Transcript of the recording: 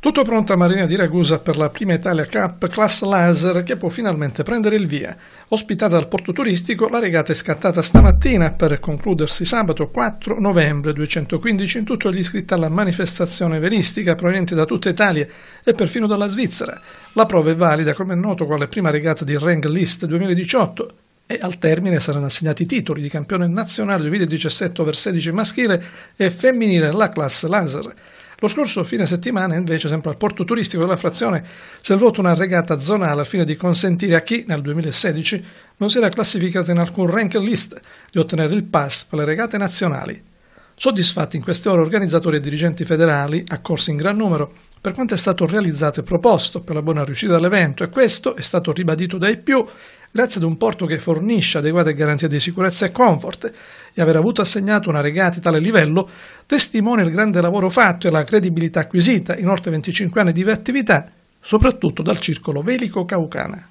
Tutto pronto a Marina di Ragusa per la prima Italia Cup Class Laser che può finalmente prendere il via. Ospitata al porto turistico, la regata è scattata stamattina per concludersi sabato 4 novembre. 215 in tutto gli iscritti alla manifestazione velistica proveniente da tutta Italia e perfino dalla Svizzera. La prova è valida, come è noto, quale prima regata di Rang List 2018 e al termine saranno assegnati i titoli di campione nazionale 2017 over 16 maschile e femminile alla Class laser. Lo scorso fine settimana, invece, sempre al porto turistico della frazione, si è svolta una regata zonale al fine di consentire a chi, nel 2016, non si era classificato in alcun rank list di ottenere il pass per le regate nazionali. Soddisfatti in queste ore organizzatori e dirigenti federali, accorsi in gran numero, per quanto è stato realizzato e proposto per la buona riuscita dell'evento e questo è stato ribadito dai più grazie ad un porto che fornisce adeguate garanzie di sicurezza e comfort e aver avuto assegnato una regata a tale livello testimonia il grande lavoro fatto e la credibilità acquisita in oltre 25 anni di attività, soprattutto dal circolo velico caucana.